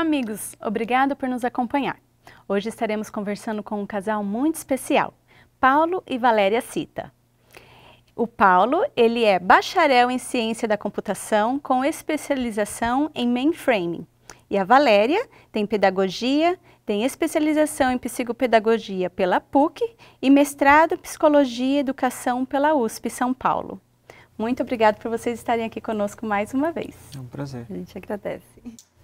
amigos! Obrigado por nos acompanhar. Hoje estaremos conversando com um casal muito especial, Paulo e Valéria Cita. O Paulo, ele é bacharel em ciência da computação com especialização em mainframing. E a Valéria tem pedagogia, tem especialização em psicopedagogia pela PUC e mestrado em psicologia e educação pela USP São Paulo. Muito obrigado por vocês estarem aqui conosco mais uma vez. É um prazer. A gente agradece.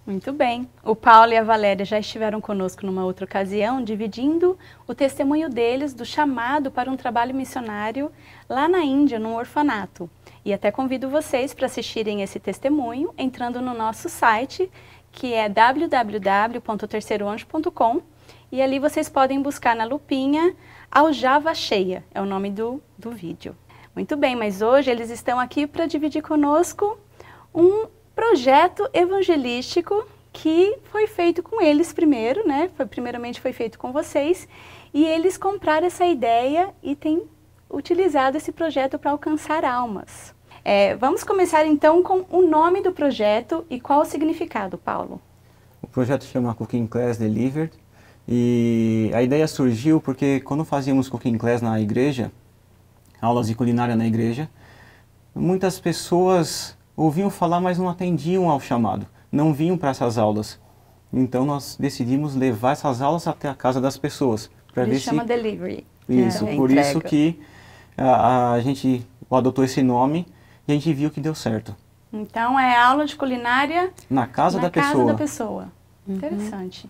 Muito bem. O Paulo e a Valéria já estiveram conosco numa outra ocasião, dividindo o testemunho deles do chamado para um trabalho missionário lá na Índia, num orfanato. E até convido vocês para assistirem esse testemunho entrando no nosso site, que é www.terceiroanjo.com. E ali vocês podem buscar na lupinha Aljava Cheia, é o nome do, do vídeo. Muito bem, mas hoje eles estão aqui para dividir conosco um projeto evangelístico que foi feito com eles primeiro, né? Foi, primeiramente foi feito com vocês e eles compraram essa ideia e têm utilizado esse projeto para alcançar almas. É, vamos começar então com o nome do projeto e qual o significado, Paulo? O projeto chama Cooking Class Delivered e a ideia surgiu porque quando fazíamos Cooking Class na igreja, aulas de culinária na igreja, muitas pessoas ouviam falar, mas não atendiam ao chamado, não vinham para essas aulas. Então nós decidimos levar essas aulas até a casa das pessoas. para ver chama se... delivery. Né? Isso, é, por isso que a, a gente adotou esse nome e a gente viu que deu certo. Então é aula de culinária na casa, na da, casa pessoa. da pessoa. Uhum. Interessante.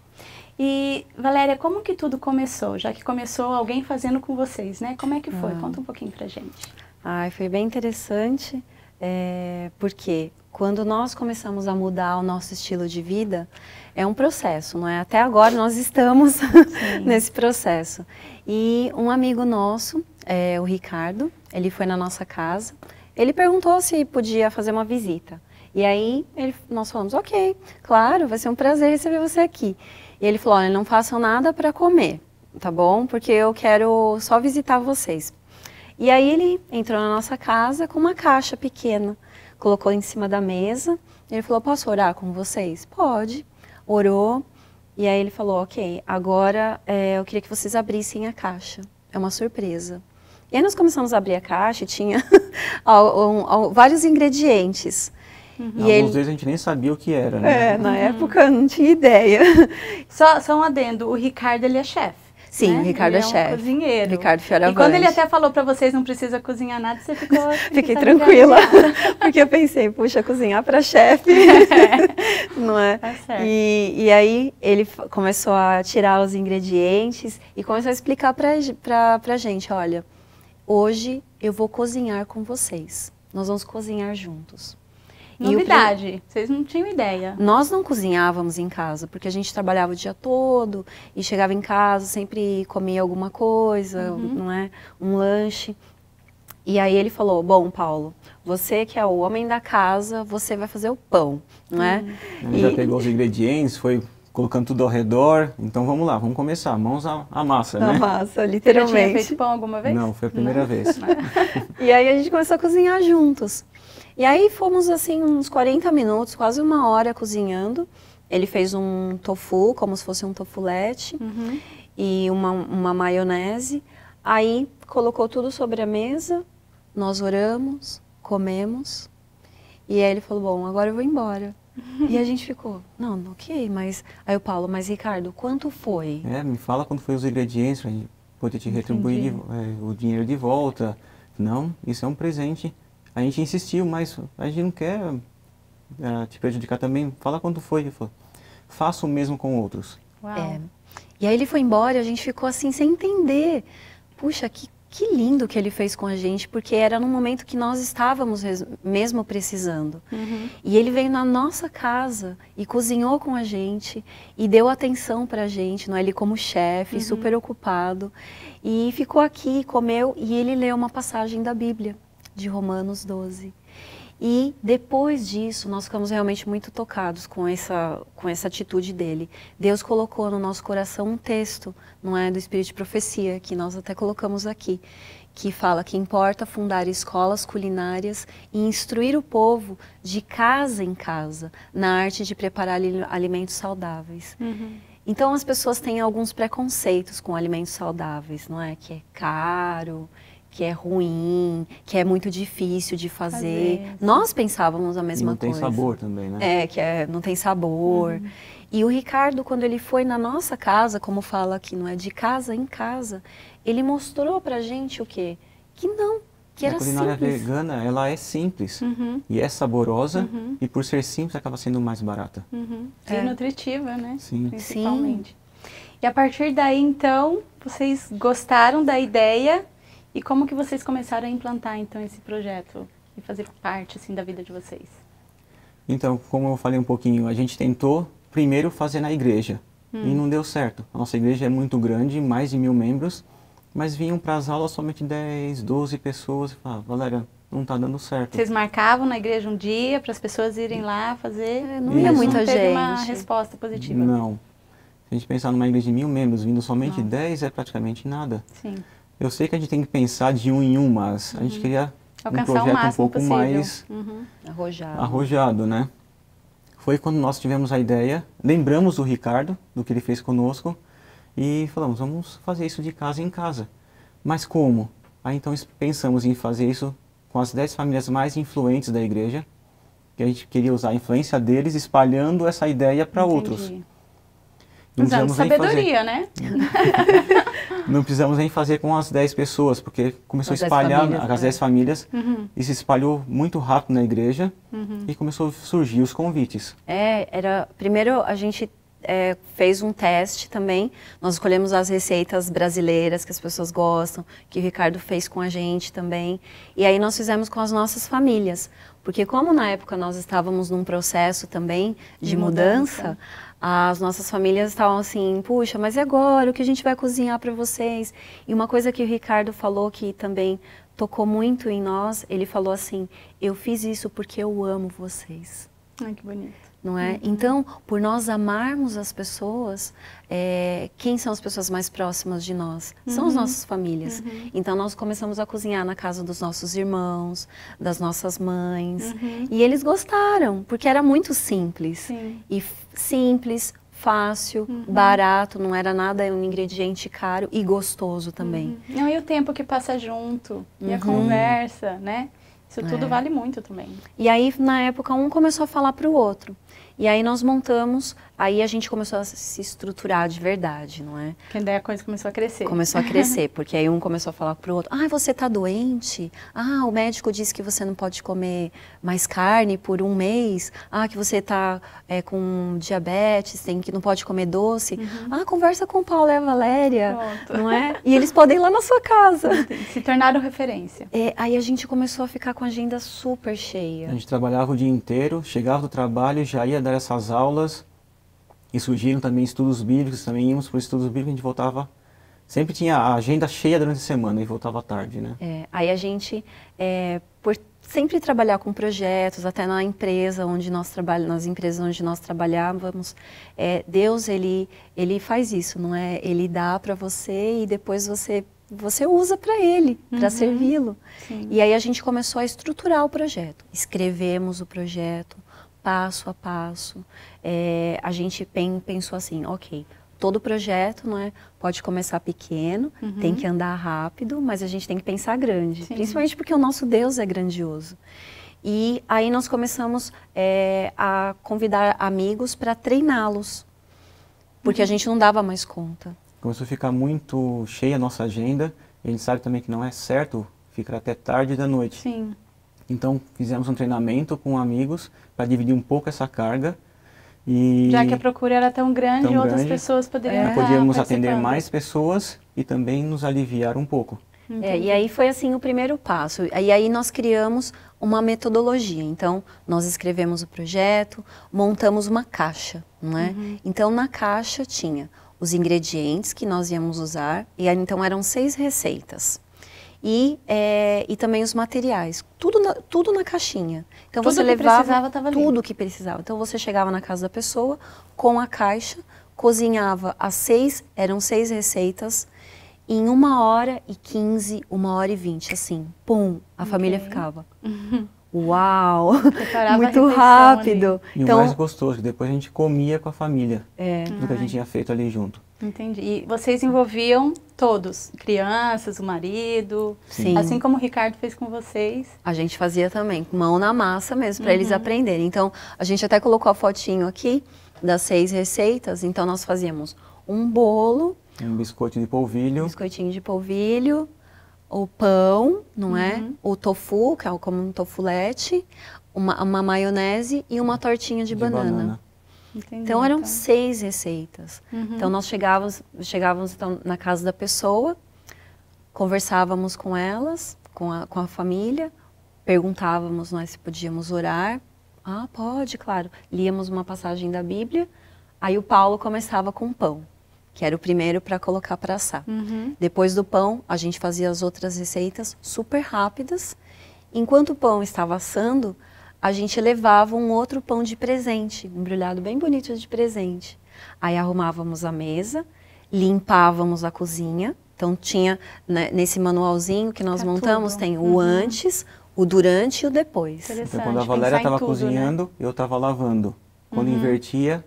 E Valéria, como que tudo começou? Já que começou alguém fazendo com vocês, né? Como é que foi? Ah. Conta um pouquinho pra gente. Ai, foi bem interessante. É, porque quando nós começamos a mudar o nosso estilo de vida, é um processo, não é? Até agora nós estamos nesse processo. E um amigo nosso, é, o Ricardo, ele foi na nossa casa, ele perguntou se podia fazer uma visita. E aí ele, nós falamos, ok, claro, vai ser um prazer receber você aqui. E ele falou, olha, não façam nada para comer, tá bom? Porque eu quero só visitar vocês. E aí ele entrou na nossa casa com uma caixa pequena, colocou em cima da mesa. Ele falou: Posso orar com vocês? Pode. Orou. E aí ele falou: Ok, agora é, eu queria que vocês abrissem a caixa. É uma surpresa. E aí nós começamos a abrir a caixa e tinha vários ingredientes. Uhum. E Alguns ele... vezes a gente nem sabia o que era, né? É, na uhum. época eu não tinha ideia. Só, só um adendo, o Ricardo ele é chefe. Sim, né? o Ricardo é ele é, um Cozinheiro. Ricardo Fioravante. E quando ele até falou para vocês não precisa cozinhar nada, você ficou Fiquei tá tranquila, porque eu pensei, puxa, cozinhar para chefe. É. não é? Tá certo. E, e aí ele começou a tirar os ingredientes e começou a explicar para a gente, olha, hoje eu vou cozinhar com vocês. Nós vamos cozinhar juntos. Novidade, vocês não tinham ideia. Nós não cozinhávamos em casa, porque a gente trabalhava o dia todo e chegava em casa, sempre comia alguma coisa, uhum. não é? Um lanche. E aí ele falou: Bom, Paulo, você que é o homem da casa, você vai fazer o pão, não é? Uhum. Ele já pegou os ingredientes, foi colocando tudo ao redor. Então vamos lá, vamos começar. Mãos à, à massa, à né? massa, literalmente. Você já tinha feito pão alguma vez? Não, foi a primeira não. vez. e aí a gente começou a cozinhar juntos. E aí fomos assim uns 40 minutos, quase uma hora cozinhando. Ele fez um tofu, como se fosse um tofulete, uhum. e uma, uma maionese. Aí colocou tudo sobre a mesa, nós oramos, comemos. E aí ele falou: Bom, agora eu vou embora. E a gente ficou, não, ok, mas. Aí o Paulo, mas Ricardo, quanto foi? É, me fala quanto foi os ingredientes pra gente poder te retribuir de, é, o dinheiro de volta. Não, isso é um presente. A gente insistiu, mas a gente não quer uh, te prejudicar também. Fala quanto foi. Ele falou, faça o mesmo com outros. É. E aí ele foi embora e a gente ficou assim sem entender. Puxa, que, que lindo que ele fez com a gente, porque era num momento que nós estávamos mesmo precisando. Uhum. E ele veio na nossa casa e cozinhou com a gente e deu atenção pra gente, não é? Ele como chefe, uhum. super ocupado. E ficou aqui, comeu e ele leu uma passagem da Bíblia de Romanos 12. E depois disso, nós ficamos realmente muito tocados com essa, com essa atitude dele. Deus colocou no nosso coração um texto, não é? Do Espírito de Profecia, que nós até colocamos aqui, que fala que importa fundar escolas culinárias e instruir o povo de casa em casa na arte de preparar alimentos saudáveis. Uhum. Então as pessoas têm alguns preconceitos com alimentos saudáveis, não é? Que é caro, que é ruim, que é muito difícil de fazer. fazer. Nós pensávamos a mesma coisa. Não tem sabor também, né? É, que é, não tem sabor. Uhum. E o Ricardo, quando ele foi na nossa casa, como fala aqui, não é de casa em casa, ele mostrou pra gente o quê? Que não, que a era simples. A culinária vegana, ela é simples uhum. e é saborosa uhum. e por ser simples acaba sendo mais barata. Uhum. É. E é. nutritiva, né? Sim. Principalmente. Sim. E a partir daí, então, vocês gostaram da ideia e como que vocês começaram a implantar então esse projeto e fazer parte assim da vida de vocês? Então, como eu falei um pouquinho, a gente tentou primeiro fazer na igreja hum. e não deu certo. A nossa igreja é muito grande, mais de mil membros, mas vinham para as aulas somente 10, 12 pessoas e falavam, Valéria, não está dando certo. Vocês marcavam na igreja um dia para as pessoas irem lá fazer? É, não Isso. ia muita não gente. uma resposta positiva. Não. Se a gente pensar numa igreja de mil membros, vindo somente 10 é praticamente nada. Sim. Eu sei que a gente tem que pensar de um em um, mas uhum. a gente uhum. queria Alcançar um projeto um pouco possível. mais uhum. arrojado. arrojado, né? Foi quando nós tivemos a ideia, lembramos do Ricardo, do que ele fez conosco, e falamos, vamos fazer isso de casa em casa. Mas como? Aí então pensamos em fazer isso com as 10 famílias mais influentes da igreja, que a gente queria usar a influência deles espalhando essa ideia para outros. Não Usando sabedoria, né? não precisamos nem fazer com as 10 pessoas, porque começou as a espalhar as 10 né? famílias uhum. e se espalhou muito rápido na igreja uhum. e começou a surgir os convites. É, era. Primeiro a gente é, fez um teste também. Nós escolhemos as receitas brasileiras que as pessoas gostam, que o Ricardo fez com a gente também. E aí nós fizemos com as nossas famílias. Porque como na época nós estávamos num processo também de, de mudança, mudança as nossas famílias estavam assim, puxa, mas e agora? O que a gente vai cozinhar para vocês? E uma coisa que o Ricardo falou que também tocou muito em nós, ele falou assim: eu fiz isso porque eu amo vocês. Ai, que bonito não é? Uhum. Então, por nós amarmos as pessoas, é, quem são as pessoas mais próximas de nós? São as uhum. nossas famílias. Uhum. Então, nós começamos a cozinhar na casa dos nossos irmãos, das nossas mães, uhum. e eles gostaram, porque era muito simples. Sim. E simples, fácil, uhum. barato, não era nada é um ingrediente caro e gostoso também. Uhum. Não, e o tempo que passa junto, uhum. e a uhum. conversa, né? Isso é. tudo é. vale muito também. E aí, na época, um começou a falar para o outro. E aí nós montamos, aí a gente começou a se estruturar de verdade, não é? Que daí a coisa começou a crescer. Começou a crescer, porque aí um começou a falar pro outro, ah, você tá doente? Ah, o médico disse que você não pode comer mais carne por um mês? Ah, que você tá é, com diabetes, tem que não pode comer doce? Uhum. Ah, conversa com o Paulo e a Valéria, Pronto. não é? E eles podem ir lá na sua casa. Se tornaram referência. É, aí a gente começou a ficar com a agenda super cheia. A gente trabalhava o dia inteiro, chegava do trabalho e já ia dar essas aulas e surgiram também estudos bíblicos, também íamos para os estudos bíblicos, a gente voltava sempre tinha a agenda cheia durante a semana e voltava tarde, né? É, aí a gente, é, por sempre trabalhar com projetos, até na empresa onde nós trabalhamos, nas empresas onde nós trabalhávamos, é, Deus ele ele faz isso, não é? Ele dá para você e depois você você usa para ele, uhum. para servi-lo. E aí a gente começou a estruturar o projeto. Escrevemos o projeto, passo a passo. É, a gente pen, pensou assim, ok, todo projeto não é, pode começar pequeno, uhum. tem que andar rápido, mas a gente tem que pensar grande, Sim. principalmente porque o nosso Deus é grandioso. E aí nós começamos é, a convidar amigos para treiná-los, porque uhum. a gente não dava mais conta. Começou a ficar muito cheia a nossa agenda, a gente sabe também que não é certo, ficar até tarde da noite. Sim. Então fizemos um treinamento com amigos para dividir um pouco essa carga. E Já que a procura era tão grande, tão outras grande, pessoas poderiam é, Podíamos atender mais pessoas e também nos aliviar um pouco. É, e aí foi assim o primeiro passo. E aí nós criamos uma metodologia. Então, nós escrevemos o projeto, montamos uma caixa, não é? Uhum. Então, na caixa tinha os ingredientes que nós íamos usar, e aí, então eram seis receitas e, é, e também os materiais. Tudo na, tudo na caixinha. Então tudo você levava tudo que precisava. Então você chegava na casa da pessoa com a caixa, cozinhava as seis, eram seis receitas, em uma hora e quinze, uma hora e vinte, assim, pum, a okay. família ficava. Uau! Muito rápido. Ali. E então, o mais gostoso, que depois a gente comia com a família. É. Tudo que a gente tinha feito ali junto. Entendi. E vocês envolviam todos, crianças, o marido, Sim. assim como o Ricardo fez com vocês. A gente fazia também, mão na massa mesmo, para uhum. eles aprenderem. Então, a gente até colocou a fotinho aqui das seis receitas, então nós fazíamos um bolo, um biscoito de polvilho, um biscoitinho de polvilho, o pão, não é? uhum. é? O tofu, que é como um tofulete, uma, uma maionese e uma tortinha de, de banana. banana. Entendi, então eram então. seis receitas. Uhum. Então nós chegávamos, chegávamos então, na casa da pessoa, conversávamos com elas, com a, com a família, perguntávamos nós né, se podíamos orar. Ah, pode, claro. Líamos uma passagem da Bíblia. Aí o Paulo começava com pão, que era o primeiro para colocar para assar. Uhum. Depois do pão, a gente fazia as outras receitas super rápidas. Enquanto o pão estava assando, a gente levava um outro pão de presente, embrulhado bem bonito de presente. Aí arrumávamos a mesa, limpávamos a cozinha. Então tinha né, nesse manualzinho que nós tá montamos tudo. tem uhum. o antes, o durante e o depois. Então, quando a Valéria estava né? cozinhando, né? eu estava lavando. Quando uhum. invertia,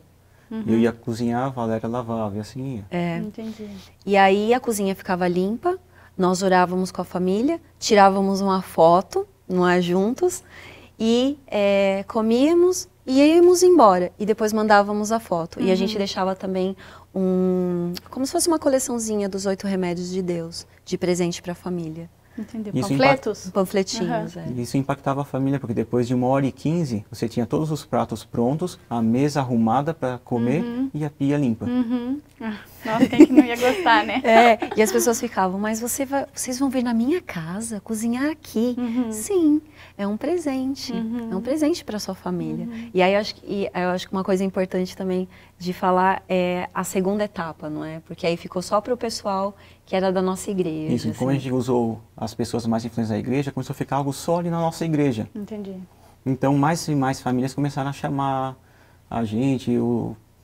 uhum. eu ia cozinhar, a Valéria lavava e assim ia. É. Entendi. E aí a cozinha ficava limpa, nós orávamos com a família, tirávamos uma foto, não é juntos, e é, comíamos e íamos embora. E depois mandávamos a foto. Uhum. E a gente uhum. deixava também um. como se fosse uma coleçãozinha dos oito remédios de Deus, de presente para a família. Entendi. Isso Panfletos? Impact... Panfletinhos, uhum. é. Isso impactava a família, porque depois de uma hora e quinze, você tinha todos os pratos prontos, a mesa arrumada para comer uhum. e a pia limpa. Uhum. Ah, nossa, quem que não ia gostar, né? é, e as pessoas ficavam, mas você vai... vocês vão vir na minha casa, cozinhar aqui? Uhum. Sim, é um presente, uhum. é um presente para sua família. Uhum. E aí eu acho, que, eu acho que uma coisa importante também de falar é a segunda etapa, não é? Porque aí ficou só para o pessoal que era da nossa igreja. Isso, assim. como a assim. gente usou as pessoas mais influentes da igreja, começou a ficar algo só ali na nossa igreja. Entendi. Então, mais e mais famílias começaram a chamar a gente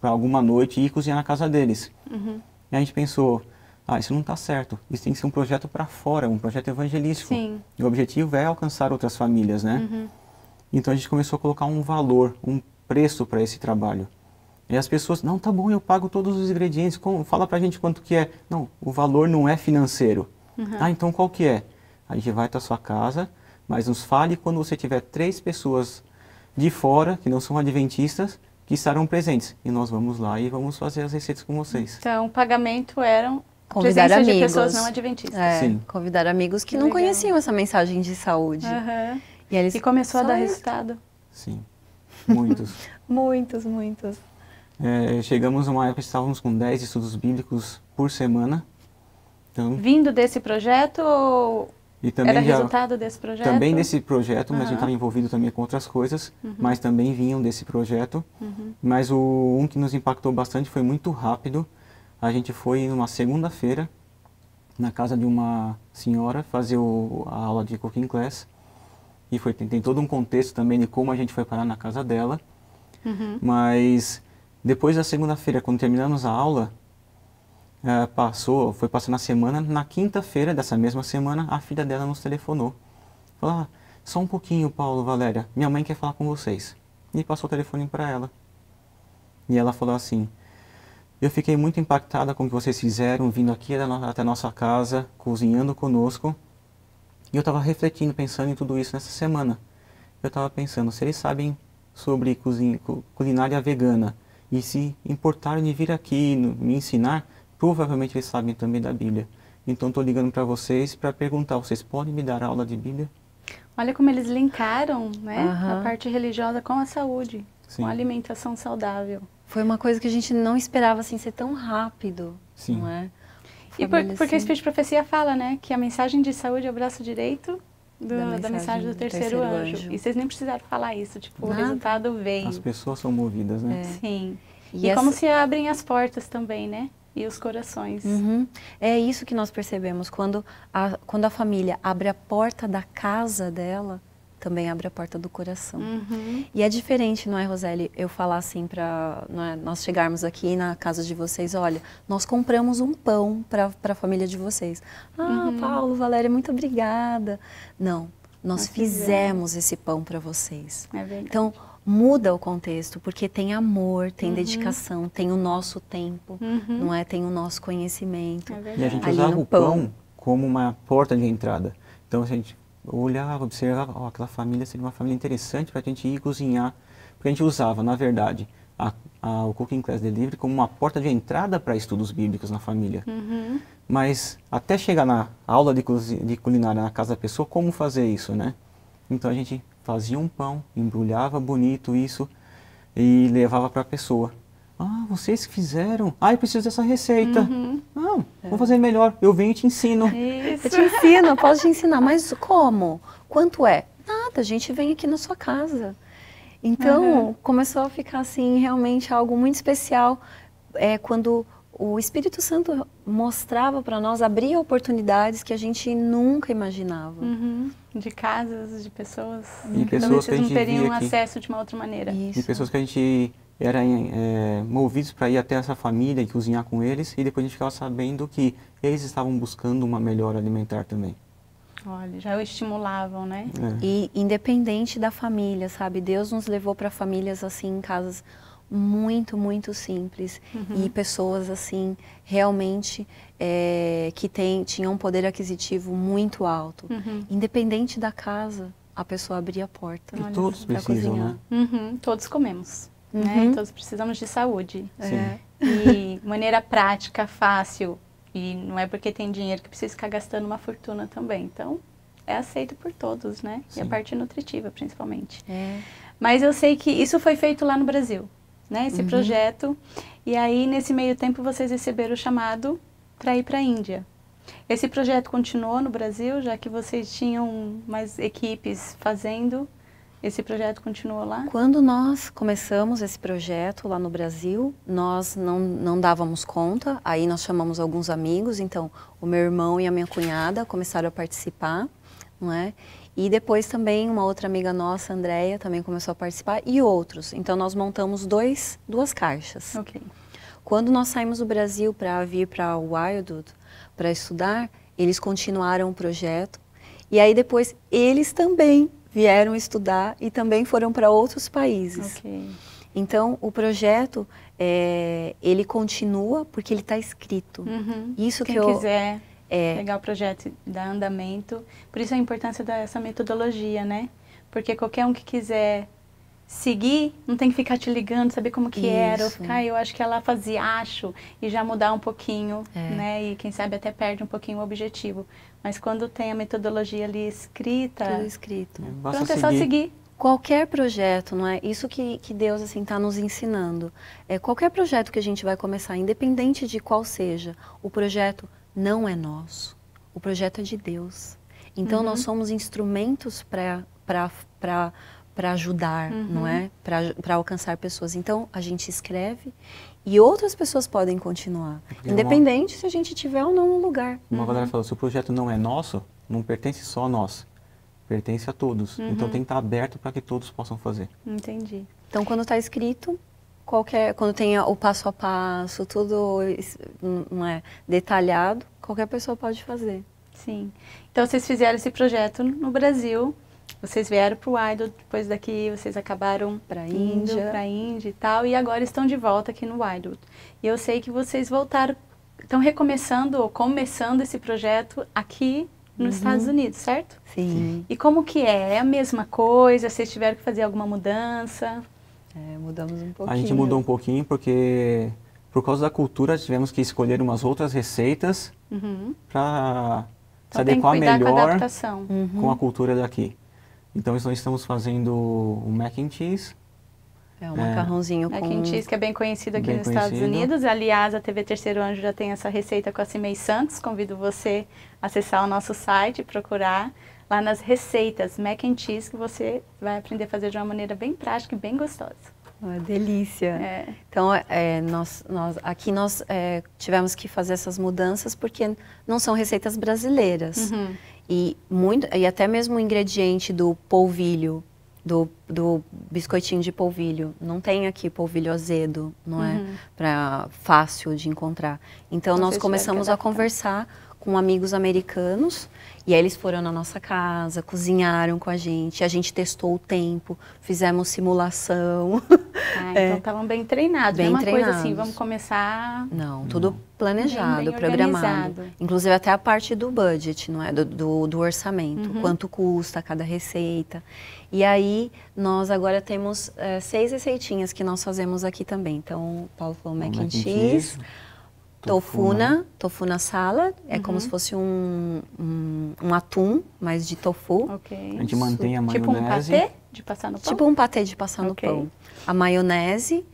para alguma noite e ir cozinhar na casa deles. Uhum. E a gente pensou, ah, isso não está certo. Isso tem que ser um projeto para fora, um projeto evangelístico. Sim. E o objetivo é alcançar outras famílias, né? Uhum. Então, a gente começou a colocar um valor, um preço para esse trabalho. E as pessoas, não, tá bom, eu pago todos os ingredientes, como, fala pra gente quanto que é. Não, o valor não é financeiro. Uhum. Ah, então qual que é? A gente vai pra sua casa, mas nos fale quando você tiver três pessoas de fora, que não são adventistas, que estarão presentes. E nós vamos lá e vamos fazer as receitas com vocês. Então, o pagamento eram convidar amigos. de pessoas não adventistas. É, Sim. Convidar amigos que, que não legal. conheciam essa mensagem de saúde. Uhum. E, eles, e começou a dar resultado. Sim. Muitos. muitos, muitos. É, chegamos a uma época, estávamos com 10 estudos bíblicos por semana. Então, Vindo desse projeto ou era já, resultado desse projeto? Também desse projeto, uhum. mas a gente estava envolvido também com outras coisas, uhum. mas também vinham desse projeto. Uhum. Mas o um que nos impactou bastante foi muito rápido. A gente foi numa segunda-feira na casa de uma senhora fazer o, a aula de cooking class. E foi, tem, tem todo um contexto também de como a gente foi parar na casa dela. Uhum. Mas depois da segunda-feira, quando terminamos a aula, uh, passou, foi passando a semana. Na quinta-feira dessa mesma semana, a filha dela nos telefonou. Falou: ah, só um pouquinho, Paulo, Valéria, minha mãe quer falar com vocês. E passou o telefone para ela. E ela falou assim: Eu fiquei muito impactada com o que vocês fizeram, vindo aqui até a nossa casa, cozinhando conosco. E eu estava refletindo, pensando em tudo isso nessa semana. Eu estava pensando, se eles sabem sobre culinária vegana, e se importaram de vir aqui me ensinar, provavelmente eles sabem também da Bíblia. Então estou ligando para vocês para perguntar, vocês podem me dar aula de Bíblia? Olha como eles linkaram né, uhum. a parte religiosa com a saúde, Sim. com a alimentação saudável. Foi uma coisa que a gente não esperava assim ser tão rápido, Sim. não é? E por, porque o Espírito de Profecia fala né, que a mensagem de saúde é o braço direito do, da, mensagem, da, mensagem, do terceiro, do terceiro anjo. anjo. E vocês nem precisaram falar isso, tipo, Nada. o resultado veio. As pessoas são movidas, né? É. Sim. E, e essa... como se abrem as portas também, né? E os corações. Uhum. É isso que nós percebemos. Quando a, quando a família abre a porta da casa dela, também abre a porta do coração. Uhum. E é diferente, não é, Roseli, eu falar assim para é, nós chegarmos aqui na casa de vocês, olha, nós compramos um pão para a família de vocês. Ah, uhum. Paulo, Valéria, muito obrigada. Não, nós, nós fizemos, fizemos, esse pão para vocês. É verdade. Então, muda o contexto, porque tem amor, tem uhum. dedicação, tem o nosso tempo, uhum. não é? Tem o nosso conhecimento. É e a gente usava o pão, pão como uma porta de entrada. Então, a gente olhar, observar, aquela família seria uma família interessante para a gente ir cozinhar. Porque a gente usava, na verdade, a, a, o Cooking Class Delivery como uma porta de entrada para estudos bíblicos na família. Uhum. Mas até chegar na aula de, de culinária na casa da pessoa, como fazer isso, né? Então a gente fazia um pão, embrulhava bonito isso e levava para a pessoa. Ah, vocês que fizeram. Ah, eu preciso dessa receita. Uhum. Não, vou fazer melhor. Eu venho e te ensino. Isso. Eu te ensino, eu posso te ensinar. Mas como? Quanto é? Nada, a gente vem aqui na sua casa. Então, uhum. começou a ficar assim, realmente algo muito especial. É, quando o Espírito Santo mostrava para nós, abria oportunidades que a gente nunca imaginava. Uhum. De casas, de pessoas e pessoas que não teriam acesso de uma outra maneira. Isso. De pessoas que a gente era é, movidos para ir até essa família e cozinhar com eles e depois a gente ficava sabendo que eles estavam buscando uma melhor alimentar também. Olha, já o estimulavam, né? É. E independente da família, sabe? Deus nos levou para famílias assim, em casas muito, muito simples uhum. e pessoas assim realmente é, que tem, tinham um poder aquisitivo muito alto. Uhum. Independente da casa, a pessoa abria a porta. E todos precisam, cozinhar. né? Uhum, todos comemos. Né? Uhum. Né? Então, todos precisamos de saúde. É. Sim. E maneira prática, fácil. E não é porque tem dinheiro que precisa ficar gastando uma fortuna também. Então, é aceito por todos, né? Sim. E a parte nutritiva, principalmente. É. Mas eu sei que isso foi feito lá no Brasil, né? Esse uhum. projeto. E aí, nesse meio tempo, vocês receberam o chamado para ir para a Índia. Esse projeto continuou no Brasil, já que vocês tinham mais equipes fazendo? Esse projeto continuou lá? Quando nós começamos esse projeto lá no Brasil, nós não, não dávamos conta, aí nós chamamos alguns amigos, então o meu irmão e a minha cunhada começaram a participar, não é? E depois também uma outra amiga nossa, Andréia, também começou a participar e outros. Então nós montamos dois, duas caixas. Quando nós saímos do Brasil para vir para o Wildwood para estudar, eles continuaram o projeto e aí depois eles também vieram estudar e também foram para outros países. Okay. Então, o projeto, é, ele continua porque ele está escrito. Uhum. Isso Quem que eu... quiser é, pegar o projeto da dar andamento. Por isso a importância dessa metodologia, né? Porque qualquer um que quiser seguir, não tem que ficar te ligando, saber como que Isso. era, ou ficar, eu acho que ela fazia, acho, e já mudar um pouquinho, é. né? E quem sabe até perde um pouquinho o objetivo. Mas quando tem a metodologia ali escrita, tudo escrito. então pronto, é só seguir. Qualquer projeto, não é? Isso que, que Deus assim está nos ensinando. É qualquer projeto que a gente vai começar, independente de qual seja, o projeto não é nosso. O projeto é de Deus. Então uhum. nós somos instrumentos para para ajudar, uhum. não é? Para alcançar pessoas. Então, a gente escreve e outras pessoas podem continuar, é Porque é independente uma... se a gente tiver ou não um lugar. Uma uhum. galera falou, se o projeto não é nosso, não pertence só a nós, pertence a todos. Uhum. Então, tem que estar tá aberto para que todos possam fazer. Entendi. Então, quando está escrito, qualquer, quando tem o passo a passo, tudo hum, não é detalhado, qualquer pessoa pode fazer. Sim. Então, vocês fizeram esse projeto no Brasil, vocês vieram para o Idol, depois daqui vocês acabaram para Índia. para Índia e tal, e agora estão de volta aqui no Idol. E eu sei que vocês voltaram, estão recomeçando ou começando esse projeto aqui nos uhum. Estados Unidos, certo? Sim. E como que é? É a mesma coisa? Vocês tiveram que fazer alguma mudança? É, mudamos um pouquinho. A gente mudou um pouquinho porque por causa da cultura tivemos que escolher umas outras receitas uhum. para se então adequar melhor com a, uhum. com a cultura daqui. Então, nós estamos fazendo o mac and cheese, é um é. macarrãozinho com... Mac and cheese, que é bem conhecido aqui bem nos conhecido. Estados Unidos. Aliás, a TV Terceiro Anjo já tem essa receita com a Cimei Santos. Convido você a acessar o nosso site, procurar lá nas receitas mac and cheese, que você vai aprender a fazer de uma maneira bem prática e bem gostosa. Uma delícia. É. Então, é, nós, nós, aqui nós é, tivemos que fazer essas mudanças porque não são receitas brasileiras. Uhum. E, muito, e até mesmo o ingrediente do polvilho, do, do biscoitinho de polvilho. Não tem aqui polvilho azedo, não é? uhum. é? para fácil de encontrar. Então, não nós começamos a conversar com amigos americanos e aí eles foram na nossa casa, cozinharam com a gente, a gente testou o tempo, fizemos simulação. Ah, é. então estavam é. bem treinados. Bem Mesma treinados. coisa assim, vamos começar. Não, tudo planejado, bem, programado. Inclusive até a parte do budget, não é? Do, do, do orçamento, uhum. quanto custa cada receita. E aí nós agora temos é, seis receitinhas que nós fazemos aqui também. Então, o Paulo falou mac, mac and cheese, tofuna, tofuna salad, é como uhum. se fosse um, um, um, atum, mas de tofu. Okay. A gente mantém a tipo maionese. Tipo um patê de passar no pão? Tipo um patê de passar okay. no pão. A maionese,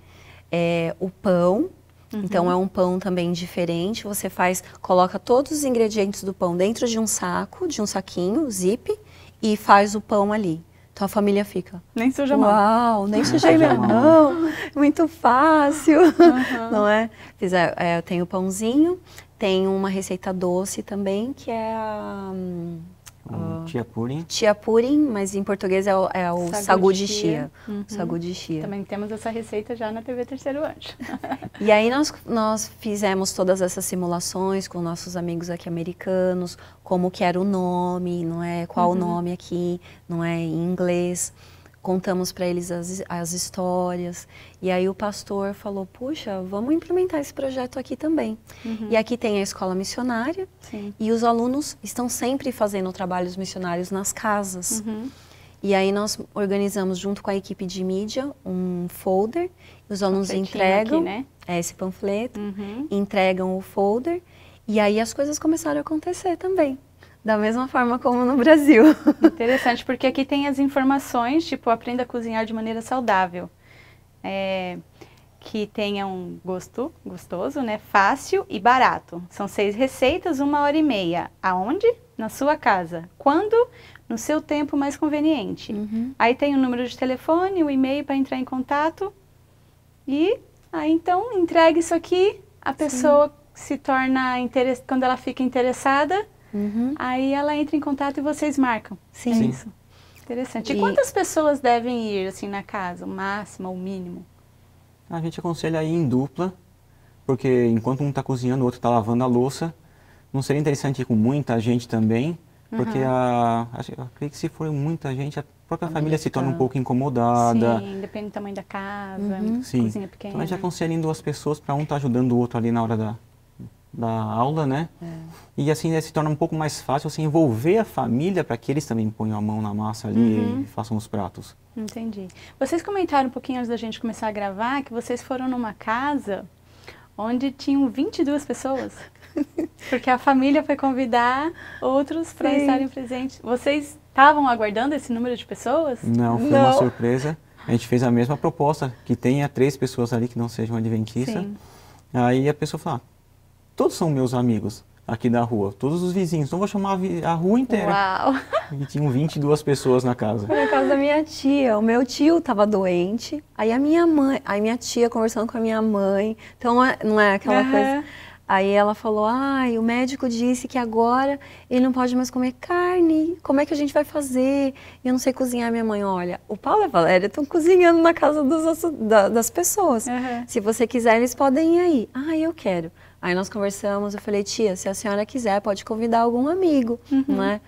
é, o pão, Uhum. Então é um pão também diferente. Você faz, coloca todos os ingredientes do pão dentro de um saco, de um saquinho, zip, e faz o pão ali. Então a família fica. Nem suja mão. mal. Uau, nem sujei meu mão. Muito fácil, uhum. não é? Fiz, é, é? Eu tenho pãozinho, tem uma receita doce também que é a. Hum, um, tia ah. purim. Tia purim, mas em português é o, é o sagu, sagu, de chia. chia. Uhum. Sagu de chia. Também temos essa receita já na TV Terceiro Anjo. e aí nós, nós fizemos todas essas simulações com nossos amigos aqui americanos, como que era o nome, não é? Qual uhum. o nome aqui, não é? Em inglês contamos para eles as, as histórias. E aí o pastor falou: puxa, vamos implementar esse projeto aqui também. Uhum. E aqui tem a escola missionária Sim. e os alunos estão sempre fazendo trabalhos missionários nas casas. Uhum. E aí nós organizamos junto com a equipe de mídia um folder. Os tá alunos entregam aqui, né? É, esse panfleto, uhum. entregam o folder. E aí as coisas começaram a acontecer também da mesma forma como no Brasil. Interessante, porque aqui tem as informações, tipo, aprenda a cozinhar de maneira saudável. É, que tenha um gosto gostoso, né? Fácil e barato. São seis receitas, uma hora e meia. Aonde? Na sua casa. Quando? No seu tempo mais conveniente. Uhum. Aí tem o número de telefone, o e-mail para entrar em contato. E aí então entregue isso aqui, a pessoa Sim. se torna quando ela fica interessada, Uhum. Aí ela entra em contato e vocês marcam. Sim. É Sim. Isso. Interessante. E, e, quantas pessoas devem ir assim na casa, o máximo ou o mínimo? A gente aconselha ir em dupla, porque enquanto um está cozinhando, o outro está lavando a louça. Não seria interessante ir com muita gente também, porque uhum. a, a, creio que se for muita gente, a própria família, família se torna um pouco incomodada. Sim, depende do tamanho da casa, uhum. Sim. cozinha pequena. Então a gente aconselha em duas pessoas para um estar tá ajudando o outro ali na hora da, da aula, né? É. E assim né, se torna um pouco mais fácil assim, envolver a família para que eles também ponham a mão na massa ali uhum. e façam os pratos. Entendi. Vocês comentaram um pouquinho antes da gente começar a gravar que vocês foram numa casa onde tinham 22 pessoas. Porque a família foi convidar outros para estarem presentes. Vocês estavam aguardando esse número de pessoas? Não, foi não. uma surpresa. A gente fez a mesma proposta, que tenha três pessoas ali que não sejam adventistas. Aí a pessoa falou, ah, todos são meus amigos aqui da rua, todos os vizinhos. Então vou chamar a, a rua inteira. Uau! E tinham 22 pessoas na casa. Foi na casa da minha tia. O meu tio estava doente. Aí a minha mãe, aí minha tia conversando com a minha mãe. Então é, não é aquela uhum. coisa. Aí ela falou: "Ai, o médico disse que agora ele não pode mais comer carne. Como é que a gente vai fazer? Eu não sei cozinhar, minha mãe. Olha, o Paulo e a Valéria estão cozinhando na casa dos, das pessoas. Uhum. Se você quiser, eles podem ir aí. Ah, eu quero. Aí nós conversamos, eu falei, tia, se a senhora quiser, pode convidar algum amigo, uhum. não é?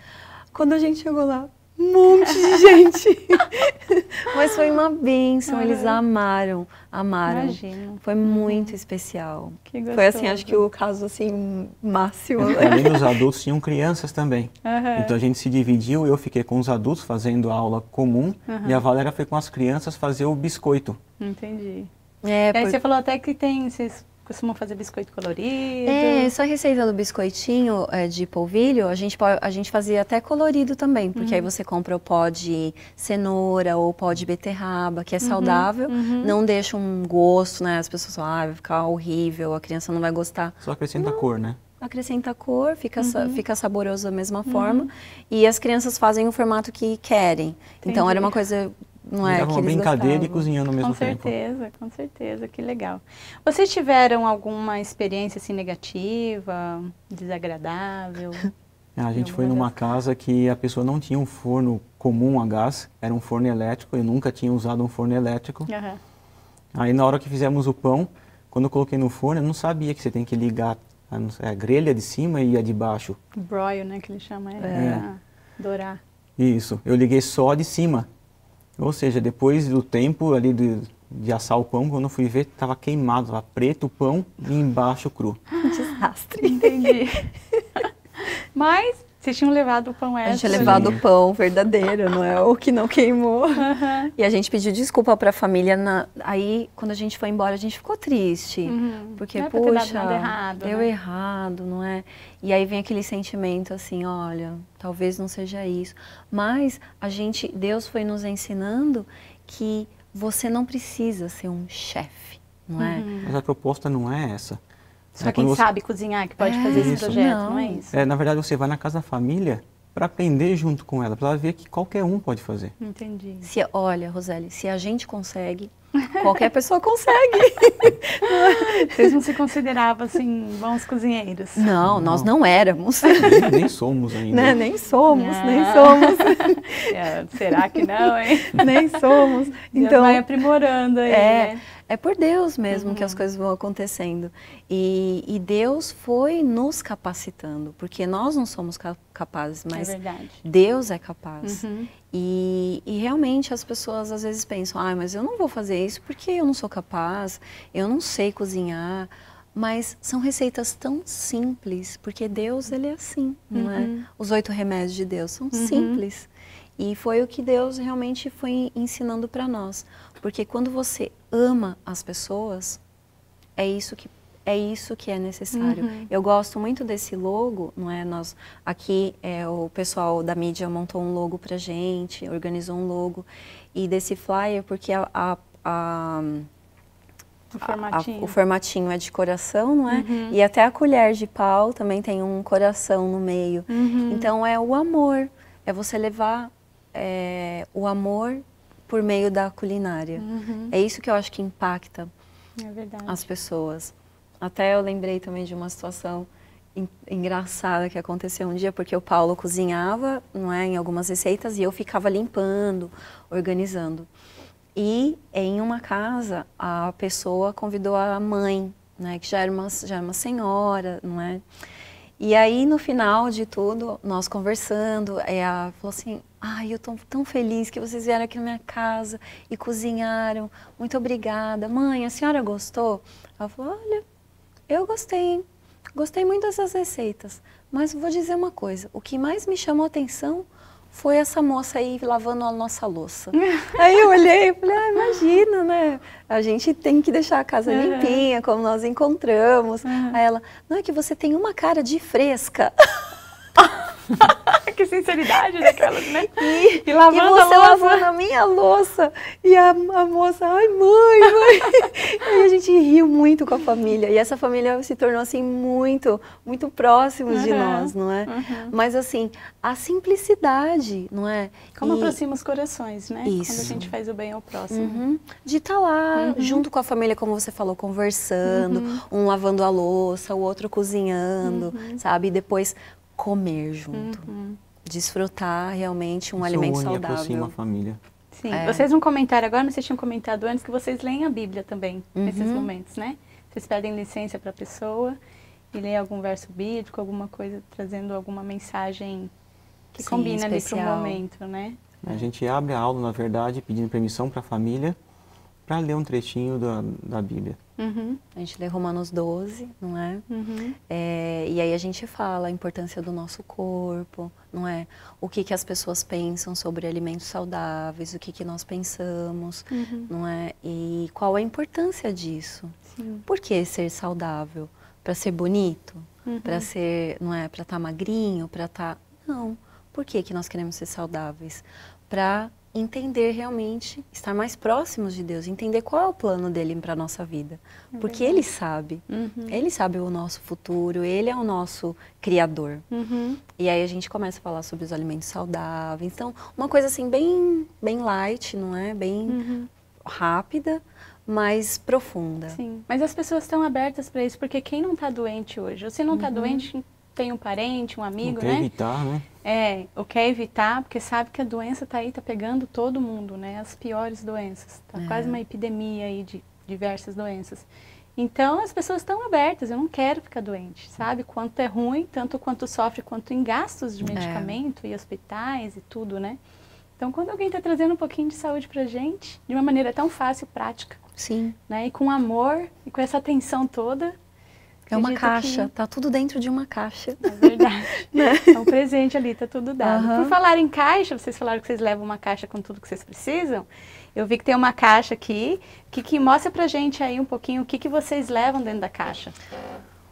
Quando a gente chegou lá, um monte de gente. Mas foi uma bênção, ah, eles amaram, amaram. Imagino. Foi uhum. muito especial. Que gostoso. Foi assim, acho que o caso assim máximo. Né? Além dos adultos, tinham crianças também. Uhum. Então a gente se dividiu, eu fiquei com os adultos fazendo a aula comum uhum. e a Valéria foi com as crianças fazer o biscoito. Entendi. É, e aí por... você falou até que tem, vocês costumam fazer biscoito colorido. É, essa receita do biscoitinho é, de polvilho, a gente, a gente fazia até colorido também, porque uhum. aí você compra o pó de cenoura ou pó de beterraba, que é uhum, saudável, uhum. não deixa um gosto, né? As pessoas falam, ah, vai ficar horrível, a criança não vai gostar. Só acrescenta não. cor, né? acrescenta cor, fica, uhum. fica saboroso da mesma uhum. forma. E as crianças fazem o formato que querem. Entendi. Então era uma coisa não é? uma brincadeira gostavam. e cozinhando ao mesmo tempo. Com certeza, com certeza, que legal. Vocês tiveram alguma experiência assim negativa, desagradável? Ah, a gente foi numa casa que a pessoa não tinha um forno comum a gás, era um forno elétrico, eu nunca tinha usado um forno elétrico. Uhum. Aí na hora que fizemos o pão, quando eu coloquei no forno, eu não sabia que você tem que ligar a, a grelha de cima e a de baixo. Broil, né, que ele chama, é, é. dourar. Isso, eu liguei só de cima. Ou seja, depois do tempo ali de, de assar o pão, quando eu fui ver, estava queimado, estava preto o pão e embaixo cru. Desastre. Entendi. Mas vocês tinham levado o pão extra. A gente tinha levado o pão verdadeiro, não é o que não queimou. E a gente pediu desculpa para a família. Na... Aí, quando a gente foi embora, a gente ficou triste. Uhum. Porque, não é puxa, errado, deu né? errado, não é? E aí vem aquele sentimento assim, olha, talvez não seja isso. Mas a gente, Deus foi nos ensinando que você não precisa ser um chefe, não é? Uhum. Mas a proposta não é essa. Só é, quem você... sabe cozinhar que pode é, fazer esse é, projeto, não. É não. é isso? É, na verdade, você vai na casa da família para aprender junto com ela, para ela ver que qualquer um pode fazer. Entendi. Se, olha, Roseli, se a gente consegue, Qualquer pessoa consegue. Vocês não se consideravam assim bons cozinheiros? Não, não. nós não éramos. Nem, nem somos ainda. Né, nem somos, não. nem ah. somos. É, será que não, hein? Nem somos. Deus então vai aprimorando aí. É, né? é por Deus mesmo uhum. que as uhum. coisas vão acontecendo. E, e, Deus foi nos capacitando, porque nós não somos capazes, é mas é Deus é capaz. Uhum. E, e, realmente as pessoas às vezes pensam, ah, mas eu não vou fazer isso porque eu não sou capaz, eu não sei cozinhar. Mas são receitas tão simples, porque Deus, ele é assim, não é? Uhum. Os oito remédios de Deus são uhum. simples. E foi o que Deus realmente foi ensinando para nós. Porque quando você ama as pessoas, é isso que é isso que é necessário. Uhum. Eu gosto muito desse logo, não é? Nós aqui é, o pessoal da mídia montou um logo pra gente, organizou um logo e desse flyer porque a, a, a o formatinho. A, o formatinho. é de coração, não é? Uhum. E até a colher de pau também tem um coração no meio. Uhum. Então é o amor, é você levar é, o amor por meio da culinária. Uhum. É isso que eu acho que impacta é as pessoas. Até eu lembrei também de uma situação engraçada que aconteceu um dia, porque o Paulo cozinhava, não é, em algumas receitas, e eu ficava limpando, organizando. E em uma casa, a pessoa convidou a mãe, né, que já era uma, já era uma senhora, não é? E aí, no final de tudo, nós conversando, eh, ela falou assim, ai, eu estou tão feliz que vocês vieram aqui na minha casa e cozinharam, muito obrigada. Mãe, a senhora gostou? Ela falou, olha, eu gostei, hein? Gostei muito dessas receitas, mas vou dizer uma coisa, o que mais me chamou a atenção foi essa moça aí lavando a nossa louça. aí eu olhei e falei, ah, imagina, né? A gente tem que deixar a casa uhum. limpinha, como nós encontramos. Uhum. Aí ela, não é que você tem uma cara de fresca. que sinceridade daquelas, né? E, e lavando e você a louça. lavando a minha louça. E a, a moça, ai mãe, mãe. e a gente riu muito com a família. E essa família se tornou assim muito, muito próximos uhum. de nós, não é? Uhum. Mas assim, a simplicidade, não é? Como e... aproxima os corações, né? Isso. Quando a gente faz o bem ao próximo. Uhum. De estar tá lá, uhum. junto com a família, como você falou, conversando, uhum. um lavando a louça, o outro cozinhando, uhum. sabe? E depois comer junto. Uhum. Desfrutar realmente um Isso alimento une, saudável. aproximar a família. Sim, é. vocês não comentaram agora, mas vocês tinham comentado antes que vocês leem a Bíblia também, uhum. nesses momentos, né? Vocês pedem licença para a pessoa e leem algum verso bíblico, alguma coisa trazendo alguma mensagem que Sim, combina especial. ali para o momento, né? A gente abre a aula, na verdade, pedindo permissão para a família para ler um trechinho da, da Bíblia. Uhum. A gente lê Romanos 12, não é? Uhum. é? E aí a gente fala a importância do nosso corpo, não é? O que, que as pessoas pensam sobre alimentos saudáveis, o que, que nós pensamos, uhum. não é? E qual é a importância disso? Sim. Por que ser saudável? Para ser bonito? Uhum. Para ser, não é? Para estar tá magrinho? Para estar. Tá... Não. Por que, que nós queremos ser saudáveis? Para entender realmente, estar mais próximos de Deus, entender qual é o plano dele para nossa vida, é porque ele sabe, uhum. ele sabe o nosso futuro, ele é o nosso criador. Uhum. E aí a gente começa a falar sobre os alimentos saudáveis, então uma coisa assim bem, bem light, não é, bem uhum. rápida, mais profunda. Sim, mas as pessoas estão abertas para isso, porque quem não está doente hoje, você se não está uhum. doente, tem um parente, um amigo, não quer né? evitar, né? É, ou quer é evitar, porque sabe que a doença tá aí, tá pegando todo mundo, né? As piores doenças. Tá é. quase uma epidemia aí de diversas doenças. Então as pessoas estão abertas, eu não quero ficar doente, sabe? Quanto é ruim, tanto quanto sofre, quanto em gastos de é. medicamento é. e hospitais e tudo, né? Então quando alguém está trazendo um pouquinho de saúde pra gente, de uma maneira tão fácil, prática, Sim. Né? E com amor e com essa atenção toda, é uma caixa, que... tá tudo dentro de uma caixa. É verdade. Né? É um presente ali, tá tudo dado. Uhum. Por falar em caixa, vocês falaram que vocês levam uma caixa com tudo que vocês precisam. Eu vi que tem uma caixa aqui, que, que mostra pra gente aí um pouquinho o que, que vocês levam dentro da caixa.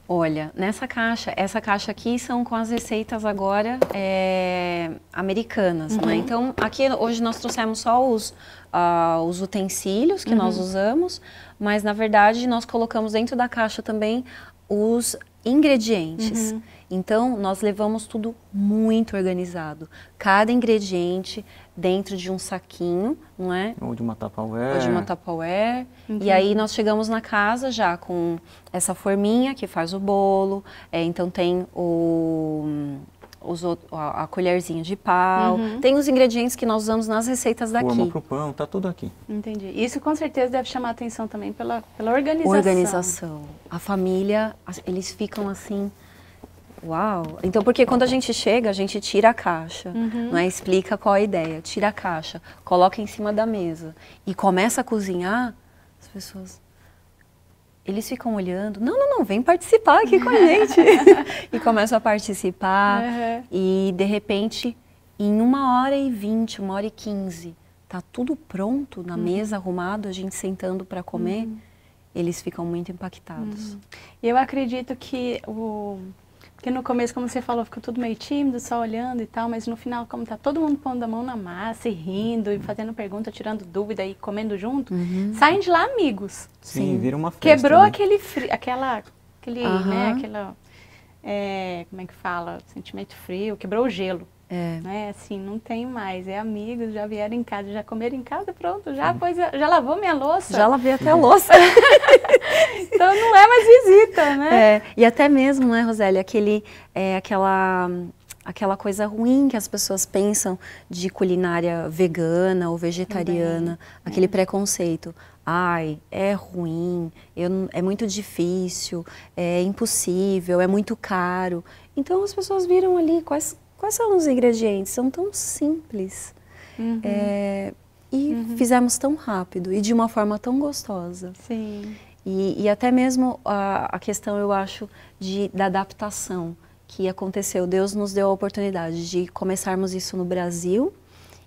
Olha, nessa caixa, essa caixa aqui são com as receitas agora é, americanas, né? uhum. né? Então, aqui hoje nós trouxemos só os, uh, os utensílios que uhum. nós usamos, mas na verdade nós colocamos dentro da caixa também os ingredientes. Uhum. Então, nós levamos tudo muito organizado. Cada ingrediente dentro de um saquinho, não é? Ou de uma Tupperware. Ou de uma Tupperware. Uhum. E aí nós chegamos na casa já com essa forminha que faz o bolo. É, então tem o os, a, a colherzinha de pau, uhum. tem os ingredientes que nós usamos nas receitas daqui. Forma para o pão, tá tudo aqui. Entendi. Isso com certeza deve chamar atenção também pela, pela organização. Organização. A família, eles ficam assim... Uau! Então, porque quando a gente chega, a gente tira a caixa, uhum. né? explica qual a ideia, tira a caixa, coloca em cima da mesa e começa a cozinhar, as pessoas, eles ficam olhando, não, não, não, vem participar aqui com a gente. e começam a participar. Uhum. E de repente, em uma hora e vinte, uma hora e quinze, tá tudo pronto na uhum. mesa, arrumado, a gente sentando para comer. Uhum. Eles ficam muito impactados. Uhum. Eu acredito que o porque no começo, como você falou, ficou tudo meio tímido, só olhando e tal, mas no final, como tá todo mundo pondo a mão na massa e rindo e uhum. fazendo pergunta, tirando dúvida e comendo junto, uhum. saem de lá amigos. Sim, Sim. vira uma festa. Quebrou né? aquele frio, aquela, aquele, uhum. né, aquela, é, como é que fala, sentimento frio, quebrou o gelo. É. Né? Assim, não tem mais. É amigos, já vieram em casa, já comeram em casa, pronto, já, pois, já lavou minha louça. Já lavei até a louça. então não é mais visita, né? É. E até mesmo, né, Rosélia, aquele, é, aquela aquela coisa ruim que as pessoas pensam de culinária vegana ou vegetariana, Também, é. aquele é. preconceito. Ai, é ruim, eu, é muito difícil, é impossível, é muito caro. Então as pessoas viram ali quais Quais são os ingredientes? São tão simples. Uhum. É, e uhum. fizemos tão rápido e de uma forma tão gostosa. Sim. E, e até mesmo a, a, questão, eu acho, de, da adaptação que aconteceu. Deus nos deu a oportunidade de começarmos isso no Brasil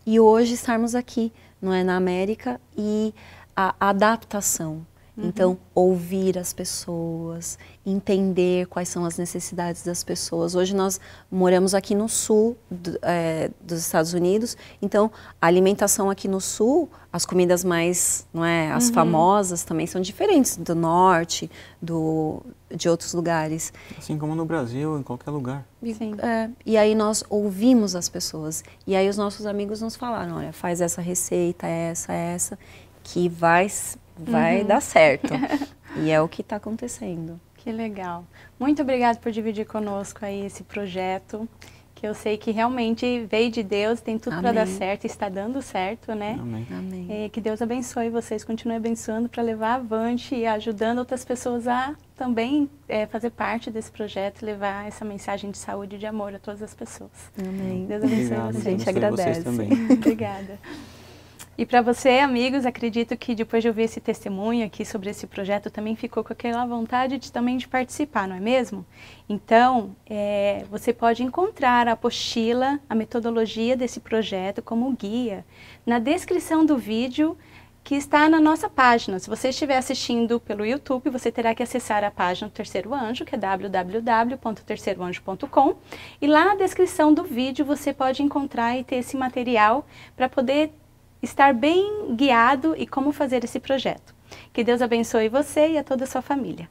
e hoje estarmos aqui, não é, na América e a, a adaptação Uhum. Então, ouvir as pessoas, entender quais são as necessidades das pessoas. Hoje nós moramos aqui no sul do, é, dos Estados Unidos, então a alimentação aqui no sul, as comidas mais, não é, as uhum. famosas também são diferentes do norte, do de outros lugares. Assim como no Brasil, em qualquer lugar. E, é, e aí nós ouvimos as pessoas e aí os nossos amigos nos falaram, olha, faz essa receita, essa, essa, que vai vai uhum. dar certo. e é o que está acontecendo. Que legal. Muito obrigada por dividir conosco aí esse projeto, que eu sei que realmente veio de Deus, tem tudo para dar certo, está dando certo, né? Amém. Amém. E que Deus abençoe vocês, continue abençoando para levar avante e ajudando outras pessoas a também é, fazer parte desse projeto e levar essa mensagem de saúde e de amor a todas as pessoas. Amém. Deus abençoe Obrigado, vocês. A gente agradece. Vocês também. obrigada. E para você, amigos, acredito que depois de ouvir esse testemunho aqui sobre esse projeto, também ficou com aquela vontade de também de participar, não é mesmo? Então, é, você pode encontrar a apostila, a metodologia desse projeto como guia na descrição do vídeo que está na nossa página. Se você estiver assistindo pelo YouTube, você terá que acessar a página do Terceiro Anjo, que é www.terceiroanjo.com, e lá na descrição do vídeo você pode encontrar e ter esse material para poder estar bem guiado e como fazer esse projeto. Que Deus abençoe você e a toda a sua família.